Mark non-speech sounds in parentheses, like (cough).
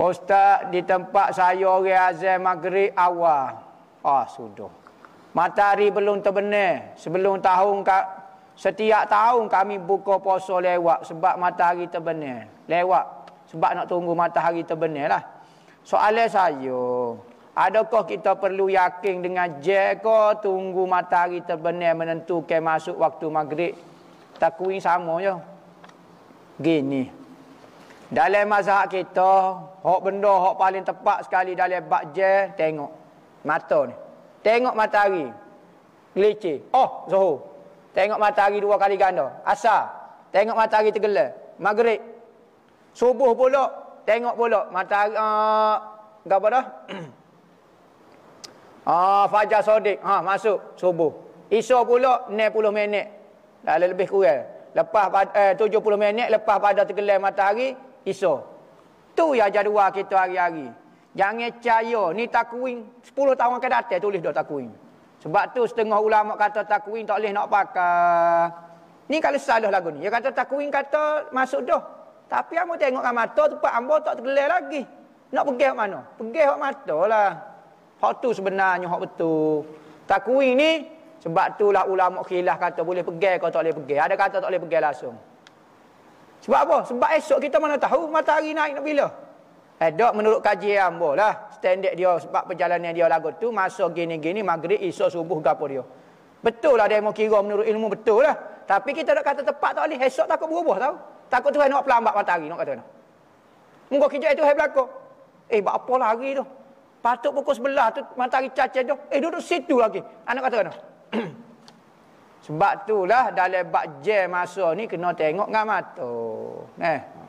Ustaz di tempat saya orang azan maghrib awal. Ah sudah. Matahari belum terbenar. Sebelum tahun setiap tahun kami buka puasa lewat sebab matahari terbenar. Lewat sebab nak tunggu matahari terbenar lah. Soalan saya, adakah kita perlu yakin dengan je ko tunggu matahari terbenar menentukan masuk waktu maghrib? Takwin sama je. Gini, dalam mazhab kita, hak benda hak paling tepat sekali dalam je tengok mata ni. Tengok matahari. Gelici. Oh, Zuhur. Tengok matahari dua kali ganda. Asar. Tengok matahari tergelar. Maghrib. Subuh pula tengok pula matahari uh, apa dah? (clears throat) Ah uh, fajar sodik. Ha masuk subuh. Isa pula puluh minit. Dah lebih kurang. Lepas eh, puluh minit lepas pada tergelar matahari, iso. Tu ya jadual kita hari-hari. Jangan percaya ni takwin 10 tahun ke datang tulis dah takwin. Sebab tu setengah ulama kata takwin tak boleh nak pakai. Ni kalau salah lagu ni. Dia kata takwin kata masuk dah. Tapi ambo tengok kat mata tu pak ambo tak tergelar lagi. Nak pergi kat mana? Pergi kat mata lah. Hak tu sebenarnya hak betul. Takwin ni sebab tu lah ulama khilaf kata boleh pergi kau tak boleh pergi. Ada kata tak boleh pergi langsung. Sebab apa? Sebab esok kita mana tahu matahari naik nak bila. dok menurut kaji ambo lah. Standard dia sebab perjalanan dia lagu tu. Masa gini-gini maghrib esok subuh ke dia. Betul lah dia mau kira menurut ilmu betul lah. Tapi kita nak kata tepat tak boleh. Esok takut berubah tau. Takut Tuhan nak pelambat matahari nak kata. Muka kerja itu hai belakang. Eh buat apa lagi tu? Patut pukul sebelah tu matahari cacat tu. Eh duduk situ lagi. Anak kata kena. (clears throat) Sebab itulah dalam bab jam masa ni kena tengok dengan mata. Eh.